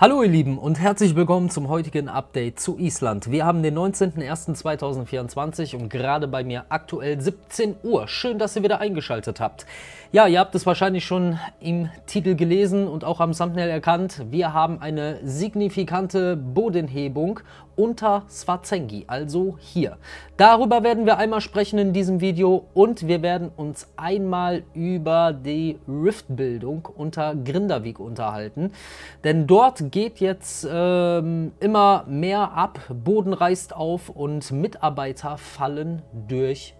Hallo ihr Lieben und herzlich willkommen zum heutigen Update zu Island. Wir haben den 19.01.2024 und gerade bei mir aktuell 17 Uhr. Schön, dass ihr wieder eingeschaltet habt. Ja, ihr habt es wahrscheinlich schon im Titel gelesen und auch am Thumbnail erkannt. Wir haben eine signifikante Bodenhebung unter Svazengi, also hier. Darüber werden wir einmal sprechen in diesem Video und wir werden uns einmal über die Riftbildung unter Grindavik unterhalten. Denn dort geht jetzt ähm, immer mehr ab, Boden reißt auf und Mitarbeiter fallen durch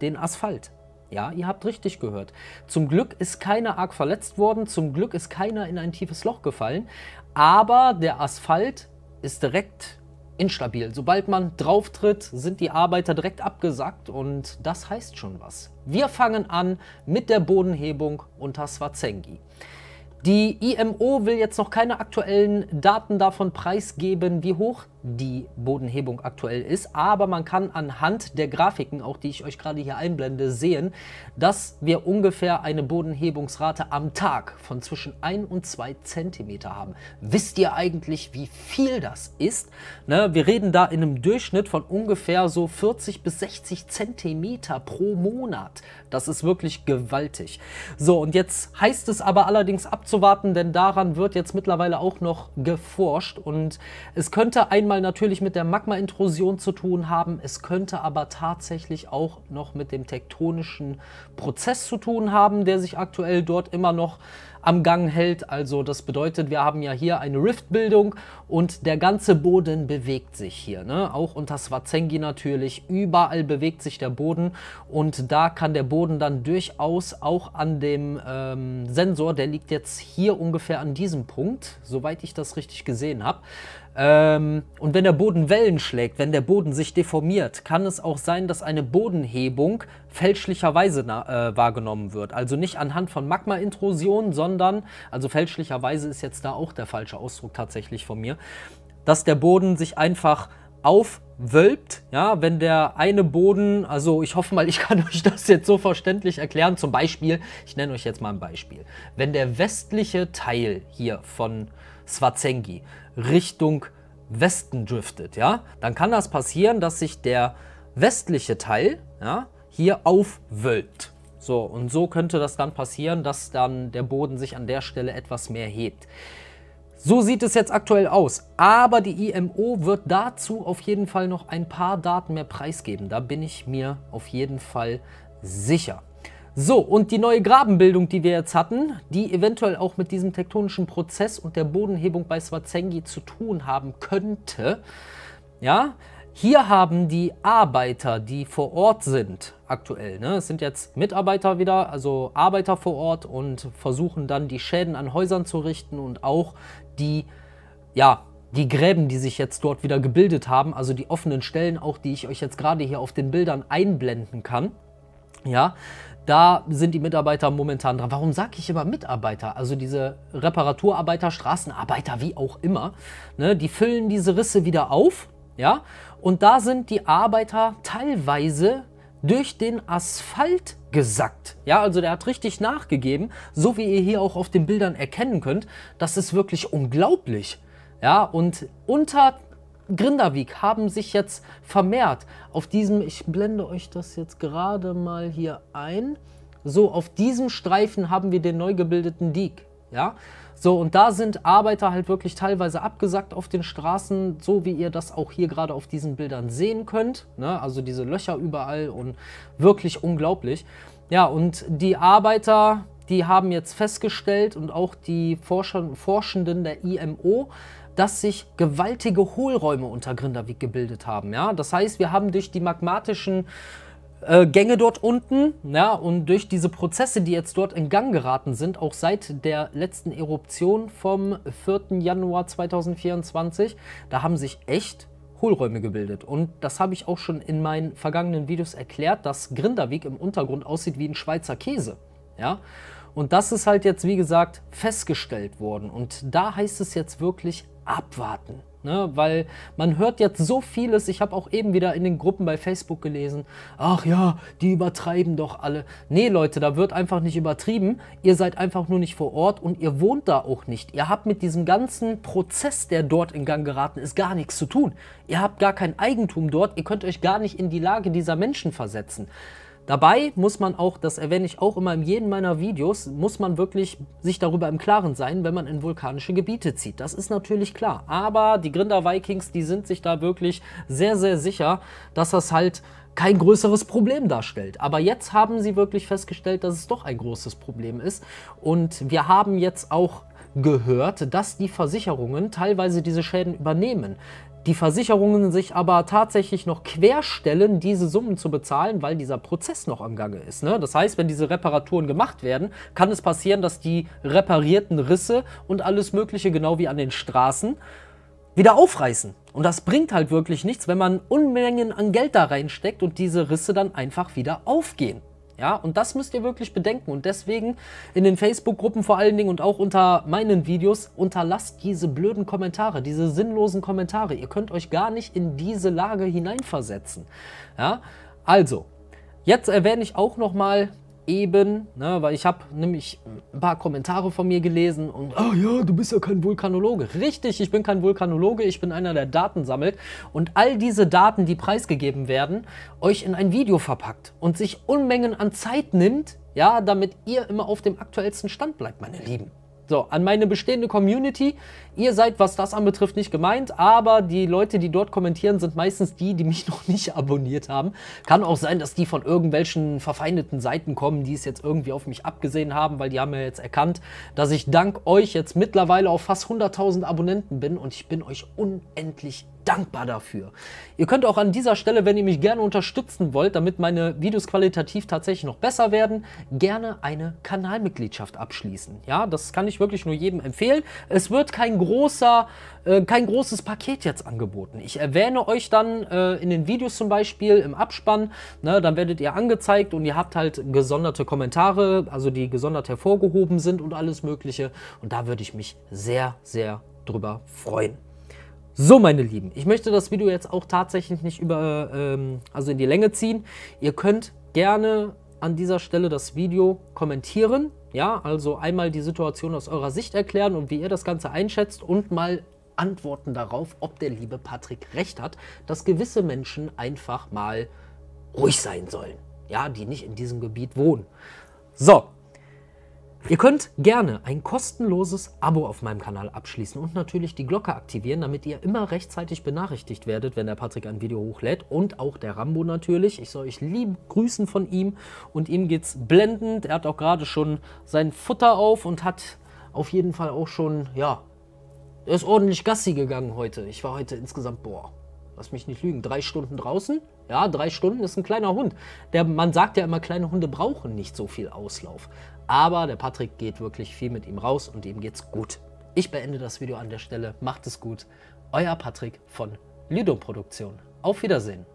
den Asphalt. Ja, ihr habt richtig gehört. Zum Glück ist keiner arg verletzt worden, zum Glück ist keiner in ein tiefes Loch gefallen, aber der Asphalt ist direkt instabil. Sobald man drauftritt, sind die Arbeiter direkt abgesackt und das heißt schon was. Wir fangen an mit der Bodenhebung unter Swazengi. Die IMO will jetzt noch keine aktuellen Daten davon preisgeben, wie hoch die Bodenhebung aktuell ist. Aber man kann anhand der Grafiken, auch die ich euch gerade hier einblende, sehen, dass wir ungefähr eine Bodenhebungsrate am Tag von zwischen 1 und 2 Zentimeter haben. Wisst ihr eigentlich, wie viel das ist? Ne, wir reden da in einem Durchschnitt von ungefähr so 40 bis 60 Zentimeter pro Monat. Das ist wirklich gewaltig. So, und jetzt heißt es aber allerdings abzuwarten, denn daran wird jetzt mittlerweile auch noch geforscht und es könnte einmal einmal natürlich mit der Magmaintrusion zu tun haben, es könnte aber tatsächlich auch noch mit dem tektonischen Prozess zu tun haben, der sich aktuell dort immer noch am Gang hält. Also das bedeutet, wir haben ja hier eine Riftbildung und der ganze Boden bewegt sich hier. Ne? Auch unter Swazengi natürlich, überall bewegt sich der Boden und da kann der Boden dann durchaus auch an dem ähm, Sensor, der liegt jetzt hier ungefähr an diesem Punkt, soweit ich das richtig gesehen habe, ähm, und wenn der Boden Wellen schlägt, wenn der Boden sich deformiert, kann es auch sein, dass eine Bodenhebung fälschlicherweise äh, wahrgenommen wird. Also nicht anhand von Magma-Intrusion, sondern sondern, also fälschlicherweise ist jetzt da auch der falsche Ausdruck tatsächlich von mir, dass der Boden sich einfach aufwölbt, ja, wenn der eine Boden, also ich hoffe mal, ich kann euch das jetzt so verständlich erklären, zum Beispiel, ich nenne euch jetzt mal ein Beispiel, wenn der westliche Teil hier von Swazengi Richtung Westen driftet, ja, dann kann das passieren, dass sich der westliche Teil, ja, hier aufwölbt. So, und so könnte das dann passieren, dass dann der Boden sich an der Stelle etwas mehr hebt. So sieht es jetzt aktuell aus. Aber die IMO wird dazu auf jeden Fall noch ein paar Daten mehr preisgeben. Da bin ich mir auf jeden Fall sicher. So, und die neue Grabenbildung, die wir jetzt hatten, die eventuell auch mit diesem tektonischen Prozess und der Bodenhebung bei Swazengi zu tun haben könnte, ja, hier haben die Arbeiter, die vor Ort sind aktuell, ne? es sind jetzt Mitarbeiter wieder, also Arbeiter vor Ort und versuchen dann die Schäden an Häusern zu richten und auch die, ja, die Gräben, die sich jetzt dort wieder gebildet haben, also die offenen Stellen auch, die ich euch jetzt gerade hier auf den Bildern einblenden kann, ja, da sind die Mitarbeiter momentan dran. Warum sage ich immer Mitarbeiter? Also diese Reparaturarbeiter, Straßenarbeiter, wie auch immer, ne? die füllen diese Risse wieder auf, ja, und da sind die Arbeiter teilweise durch den Asphalt gesackt. Ja, also der hat richtig nachgegeben, so wie ihr hier auch auf den Bildern erkennen könnt. Das ist wirklich unglaublich. Ja, und unter Grindavik haben sich jetzt vermehrt auf diesem, ich blende euch das jetzt gerade mal hier ein, so auf diesem Streifen haben wir den neu gebildeten Dieg. Ja? So, und da sind Arbeiter halt wirklich teilweise abgesackt auf den Straßen, so wie ihr das auch hier gerade auf diesen Bildern sehen könnt. Ne? Also diese Löcher überall und wirklich unglaublich. Ja, und die Arbeiter, die haben jetzt festgestellt und auch die Forscher, Forschenden der IMO, dass sich gewaltige Hohlräume unter Grindavik gebildet haben. Ja? Das heißt, wir haben durch die magmatischen äh, Gänge dort unten. Ja, und durch diese Prozesse, die jetzt dort in Gang geraten sind, auch seit der letzten Eruption vom 4. Januar 2024, da haben sich echt Hohlräume gebildet. Und das habe ich auch schon in meinen vergangenen Videos erklärt, dass Grinderweg im Untergrund aussieht wie ein Schweizer Käse. Ja? Und das ist halt jetzt, wie gesagt, festgestellt worden. Und da heißt es jetzt wirklich abwarten ne? weil man hört jetzt so vieles. Ich habe auch eben wieder in den Gruppen bei Facebook gelesen, ach ja, die übertreiben doch alle. Nee, Leute, da wird einfach nicht übertrieben. Ihr seid einfach nur nicht vor Ort und ihr wohnt da auch nicht. Ihr habt mit diesem ganzen Prozess, der dort in Gang geraten ist, gar nichts zu tun. Ihr habt gar kein Eigentum dort. Ihr könnt euch gar nicht in die Lage dieser Menschen versetzen. Dabei muss man auch, das erwähne ich auch immer in jedem meiner Videos, muss man wirklich sich darüber im Klaren sein, wenn man in vulkanische Gebiete zieht. Das ist natürlich klar. Aber die Grinder Vikings, die sind sich da wirklich sehr, sehr sicher, dass das halt kein größeres Problem darstellt. Aber jetzt haben sie wirklich festgestellt, dass es doch ein großes Problem ist. Und wir haben jetzt auch gehört, dass die Versicherungen teilweise diese Schäden übernehmen die Versicherungen sich aber tatsächlich noch querstellen, diese Summen zu bezahlen, weil dieser Prozess noch am Gange ist. Ne? Das heißt, wenn diese Reparaturen gemacht werden, kann es passieren, dass die reparierten Risse und alles Mögliche, genau wie an den Straßen, wieder aufreißen. Und das bringt halt wirklich nichts, wenn man Unmengen an Geld da reinsteckt und diese Risse dann einfach wieder aufgehen. Ja, und das müsst ihr wirklich bedenken. Und deswegen in den Facebook-Gruppen vor allen Dingen und auch unter meinen Videos unterlasst diese blöden Kommentare, diese sinnlosen Kommentare. Ihr könnt euch gar nicht in diese Lage hineinversetzen. Ja, also, jetzt erwähne ich auch nochmal eben, ne, weil ich habe nämlich ein paar Kommentare von mir gelesen und, ah oh ja, du bist ja kein Vulkanologe. Richtig, ich bin kein Vulkanologe, ich bin einer, der Daten sammelt und all diese Daten, die preisgegeben werden, euch in ein Video verpackt und sich Unmengen an Zeit nimmt, ja, damit ihr immer auf dem aktuellsten Stand bleibt, meine Lieben. So, an meine bestehende Community. Ihr seid, was das anbetrifft, nicht gemeint, aber die Leute, die dort kommentieren, sind meistens die, die mich noch nicht abonniert haben. Kann auch sein, dass die von irgendwelchen verfeindeten Seiten kommen, die es jetzt irgendwie auf mich abgesehen haben, weil die haben ja jetzt erkannt, dass ich dank euch jetzt mittlerweile auf fast 100.000 Abonnenten bin und ich bin euch unendlich dankbar dafür. Ihr könnt auch an dieser Stelle, wenn ihr mich gerne unterstützen wollt, damit meine Videos qualitativ tatsächlich noch besser werden, gerne eine Kanalmitgliedschaft abschließen. Ja, das kann ich wirklich nur jedem empfehlen. Es wird kein großer, äh, kein großes Paket jetzt angeboten. Ich erwähne euch dann äh, in den Videos zum Beispiel im Abspann, ne, dann werdet ihr angezeigt und ihr habt halt gesonderte Kommentare, also die gesondert hervorgehoben sind und alles mögliche. Und da würde ich mich sehr, sehr drüber freuen. So, meine Lieben, ich möchte das Video jetzt auch tatsächlich nicht über, ähm, also in die Länge ziehen. Ihr könnt gerne an dieser Stelle das Video kommentieren. Ja, also einmal die Situation aus eurer Sicht erklären und wie ihr das Ganze einschätzt und mal antworten darauf, ob der liebe Patrick recht hat, dass gewisse Menschen einfach mal ruhig sein sollen. Ja, die nicht in diesem Gebiet wohnen. So, Ihr könnt gerne ein kostenloses Abo auf meinem Kanal abschließen und natürlich die Glocke aktivieren, damit ihr immer rechtzeitig benachrichtigt werdet, wenn der Patrick ein Video hochlädt und auch der Rambo natürlich. Ich soll euch lieb grüßen von ihm und ihm geht's blendend. Er hat auch gerade schon sein Futter auf und hat auf jeden Fall auch schon, ja, er ist ordentlich Gassi gegangen heute. Ich war heute insgesamt, boah, lass mich nicht lügen, drei Stunden draußen. Ja, drei Stunden ist ein kleiner Hund. Der, man sagt ja immer, kleine Hunde brauchen nicht so viel Auslauf. Aber der Patrick geht wirklich viel mit ihm raus und ihm geht's gut. Ich beende das Video an der Stelle. Macht es gut. Euer Patrick von Lidum Produktion. Auf Wiedersehen.